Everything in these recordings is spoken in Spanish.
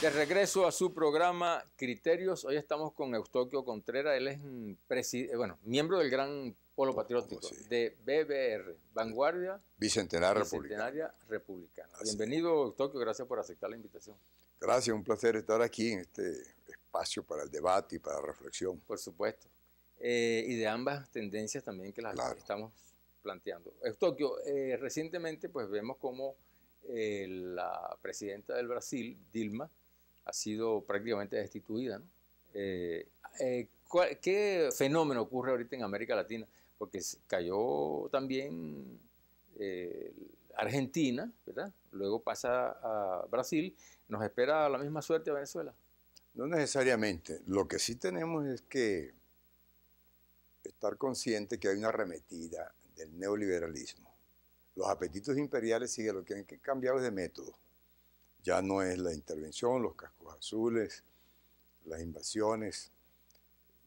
De regreso a su programa Criterios, hoy estamos con Eustoquio Contreras, él es mm, eh, bueno, miembro del Gran Polo oh, Patriótico oh, de BBR, Vanguardia Bicentenaria, Republicana. Bienvenido Eustoquio, gracias por aceptar la invitación. Gracias, un placer estar aquí en este espacio para el debate y para la reflexión. Por supuesto, eh, y de ambas tendencias también que las estamos planteando. Eustoquio, eh, recientemente pues vemos como la presidenta del Brasil, Dilma, ha sido prácticamente destituida. Eh, eh, ¿Qué fenómeno ocurre ahorita en América Latina? Porque cayó también eh, Argentina, Luego pasa a Brasil. ¿Nos espera la misma suerte a Venezuela? No necesariamente. Lo que sí tenemos es que estar consciente que hay una arremetida del neoliberalismo. Los apetitos imperiales siguen lo que que cambiar es de método ya no es la intervención, los cascos azules, las invasiones,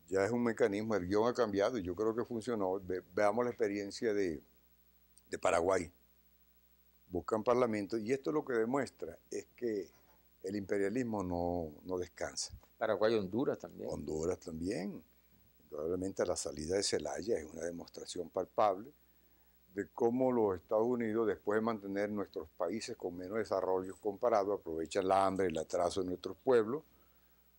ya es un mecanismo, el guión ha cambiado y yo creo que funcionó. veamos la experiencia de, Paraguay. Buscan parlamento y esto lo que demuestra es que el imperialismo no, no descansa. Paraguay, Honduras también. Honduras también. Indudablemente la salida de Celaya es una demostración palpable de cómo los Estados Unidos, después de mantener nuestros países con menos desarrollo comparado, aprovechan la hambre, y el atraso de nuestros pueblos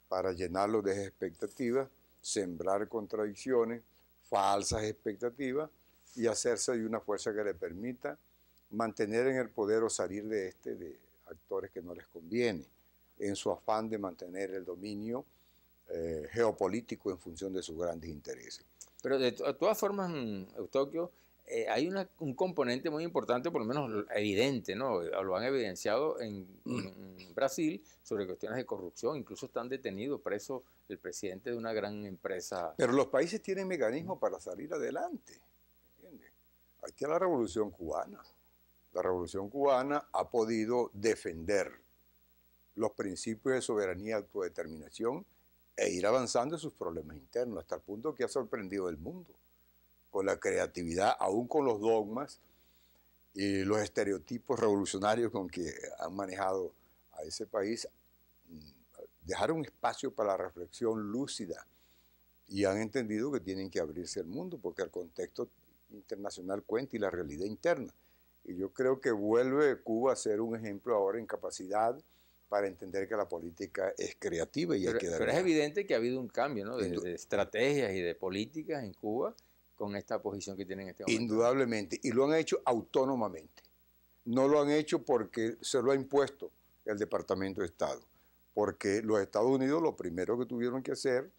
para llenarlos de expectativas, sembrar contradicciones, falsas expectativas y hacerse de una fuerza que le permita mantener en el poder o salir de este de actores que no les conviene, en su afán de mantener el dominio eh, geopolítico en función de sus grandes intereses. Pero de, todas formas, mm, Tokio eh, hay un componente muy importante, por lo menos evidente, Lo han evidenciado mm. en, Brasil sobre cuestiones de corrupción. Incluso están detenidos, presos el presidente de una gran empresa. Pero los países tienen mecanismos para salir adelante. ¿entiendes? hay la revolución cubana. La revolución cubana ha podido defender los principios de soberanía y autodeterminación e ir avanzando en sus problemas internos, hasta el punto que ha sorprendido el mundo con la creatividad, aún con los dogmas y los estereotipos revolucionarios con que han manejado a ese país, mm, dejar un espacio para la reflexión lúcida y han entendido que tienen que abrirse el mundo porque el contexto internacional cuenta y la realidad interna. Y yo creo que vuelve Cuba a ser un ejemplo ahora en capacidad para entender que la política es creativa y hay que darle Pero es evidente que ha habido un cambio ¿no? de estrategias y de políticas en Cuba con esta posición que tienen en este momento. Indudablemente, y lo han hecho autónomamente. No lo han hecho porque se lo ha impuesto el Departamento de Estado, porque los Estados Unidos lo primero que tuvieron que hacer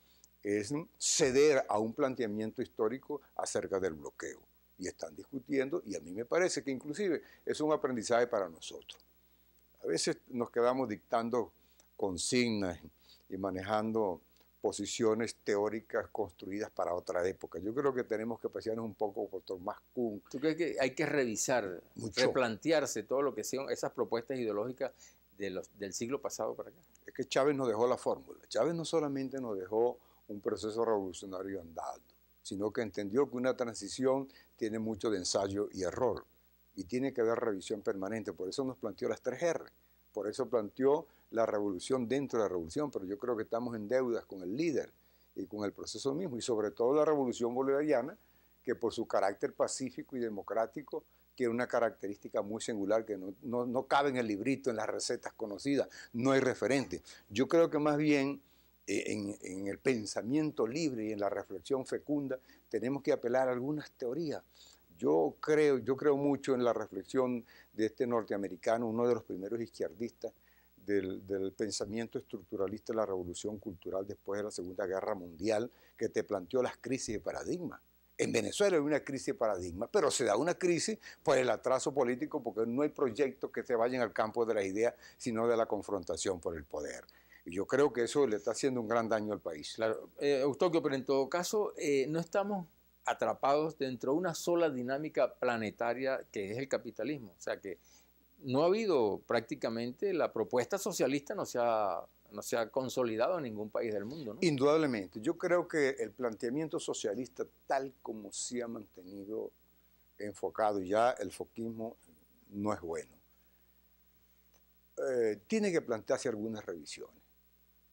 es ceder a un planteamiento histórico acerca del bloqueo. Y están discutiendo, y a mí me parece que inclusive es un aprendizaje para nosotros. A veces nos quedamos dictando consignas y manejando posiciones teóricas construidas para otra época. Yo creo que tenemos que apreciarnos un poco por más Kuhn. ¿Tú crees que hay que revisar, replantearse todo lo que son esas propuestas ideológicas de los, del siglo pasado para acá? Es que Chávez nos dejó la fórmula. Chávez no solamente nos dejó un proceso revolucionario andando, sino que entendió que una transición tiene mucho de ensayo y error y tiene que haber revisión permanente. Por eso nos planteó las tres R por eso planteó la revolución dentro de la revolución, pero yo creo que estamos en deudas con el líder y con el proceso mismo, y sobre todo la revolución bolivariana, que por su carácter pacífico y democrático tiene una característica muy singular que no, cabe en el librito, en las recetas conocidas, no hay referente. Yo creo que más bien eh, en, el pensamiento libre y en la reflexión fecunda tenemos que apelar a algunas teorías. Yo creo, yo creo mucho en la reflexión de este norteamericano, uno de los primeros izquierdistas del, pensamiento estructuralista de la revolución cultural después de la Segunda Guerra Mundial, que te planteó las crisis de paradigma. En Venezuela hay una crisis de paradigma, pero se da una crisis por el atraso político, porque no hay proyectos que se vayan al campo de las ideas, sino de la confrontación por el poder. Y yo creo que eso le está haciendo un gran daño al país. Claro, eh, Eustoquio, pero en todo caso, eh, no estamos atrapados dentro de una sola dinámica planetaria que es el capitalismo. O sea que no ha habido prácticamente, la propuesta socialista no se ha, no se consolidado en ningún país del mundo. Indudablemente. Yo creo que el planteamiento socialista tal como se ha mantenido enfocado, ya el foquismo no es bueno. Eh, tiene que plantearse algunas revisiones.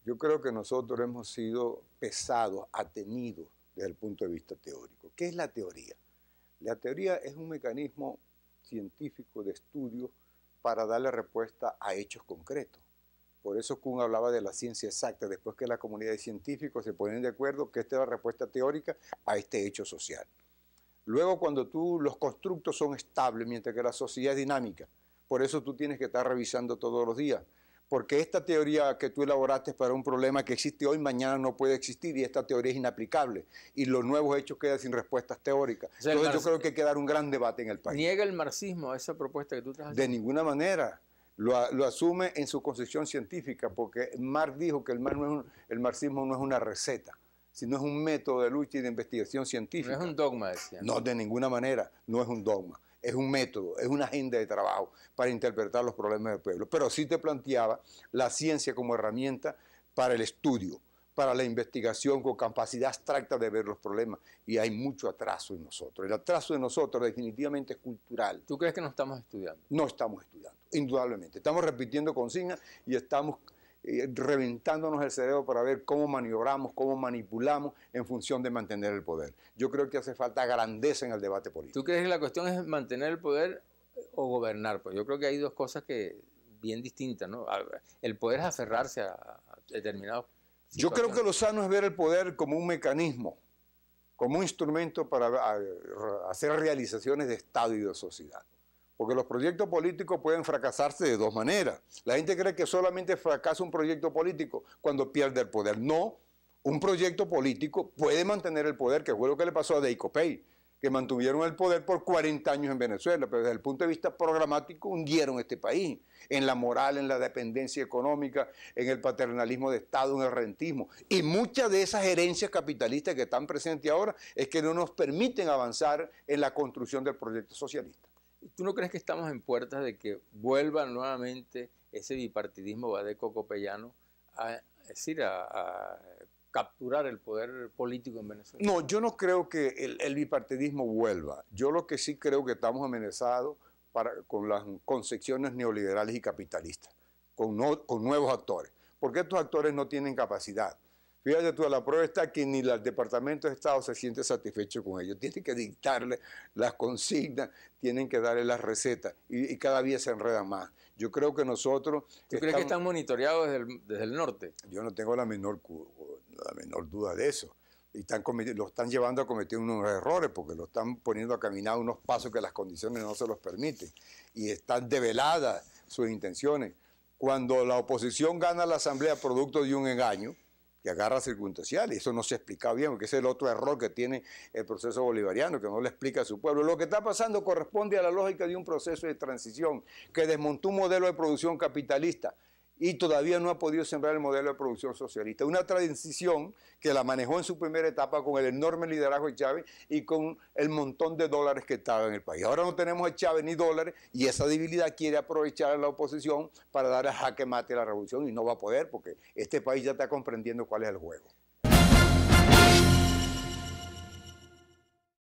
Yo creo que nosotros hemos sido pesados, atenidos desde el punto de vista teórico. ¿Qué es la teoría? La teoría es un mecanismo científico de estudio para darle respuesta a hechos concretos. Por eso Kuhn hablaba de la ciencia exacta, después que la comunidad de científicos se ponen de acuerdo que esta es la respuesta teórica a este hecho social. Luego cuando tú, los constructos son estables, mientras que la sociedad es dinámica. Por eso tú tienes que estar revisando todos los días porque esta teoría que tú elaboraste para un problema que existe hoy, mañana no puede existir y esta teoría es inaplicable y los nuevos hechos quedan sin respuestas teóricas. Entonces yo creo que hay que dar un gran debate en el país. ¿Niega el marxismo a esa propuesta que tú traes? De ninguna manera. Lo, asume en su concepción científica, porque Marx dijo que el, marxismo no es una receta, sino es un método de lucha y de investigación científica. No es un dogma, decía. No, de ninguna manera, no es un dogma es un método, es una agenda de trabajo para interpretar los problemas del pueblo, pero sí te planteaba la ciencia como herramienta para el estudio, para la investigación con capacidad abstracta de ver los problemas. Y hay mucho atraso en nosotros. El atraso de nosotros definitivamente es cultural. ¿Tú crees que no estamos estudiando? No estamos estudiando, indudablemente. Estamos repitiendo consignas y estamos eh, reventándonos el cerebro para ver cómo maniobramos, cómo manipulamos en función de mantener el poder. Yo creo que hace falta grandeza en el debate político. ¿Tú crees que la cuestión es mantener el poder o gobernar? Pues yo creo que hay dos cosas que bien distintas, ¿no? El poder es aferrarse a determinados. Yo creo que lo sano es ver el poder como un mecanismo, como un instrumento para hacer realizaciones de Estado y de sociedad. Porque los proyectos políticos pueden fracasarse de dos maneras. La gente cree que solamente fracasa un proyecto político cuando pierde el poder. No, un proyecto político puede mantener el poder, que fue lo que le pasó a Deicopey, que mantuvieron el poder por 40 años en Venezuela, pero desde el punto de vista programático hundieron este país, en la moral, en la dependencia económica, en el paternalismo de Estado, en el rentismo. Y muchas de esas herencias capitalistas que están presentes ahora es que no nos permiten avanzar en la construcción del proyecto socialista. ¿Tú no crees que estamos en puertas de que vuelva nuevamente ese bipartidismo Badeco Copellano a, decir, a, capturar el poder político en Venezuela? No, yo no creo que el, bipartidismo vuelva. Yo lo que sí creo que estamos amenazados para, con las concepciones neoliberales y capitalistas, con, con nuevos actores, porque estos actores no tienen capacidad. Fíjate tú, la prueba está que ni el Departamento de Estado se siente satisfecho con ellos. Tienen que dictarle las consignas, tienen que darle las recetas y, cada día se enreda más. Yo creo que nosotros... ¿Tú crees que están monitoreados desde el, norte? Yo no tengo la menor, la menor duda de eso. Y están lo están llevando a cometer unos errores porque lo están poniendo a caminar unos pasos que las condiciones no se los permiten. Y están develadas sus intenciones. Cuando la oposición gana la Asamblea producto de un engaño, que agarra circunstancial, y eso no se explica bien, porque ese es el otro error que tiene el proceso bolivariano, que no le explica a su pueblo. Lo que está pasando corresponde a la lógica de un proceso de transición que desmontó un modelo de producción capitalista y todavía no ha podido sembrar el modelo de producción socialista. Una transición que la manejó en su primera etapa con el enorme liderazgo de Chávez y con el montón de dólares que estaba en el país. Ahora no tenemos a Chávez ni dólares y esa debilidad quiere aprovechar a la oposición para dar a jaque mate a la revolución y no va a poder porque este país ya está comprendiendo cuál es el juego.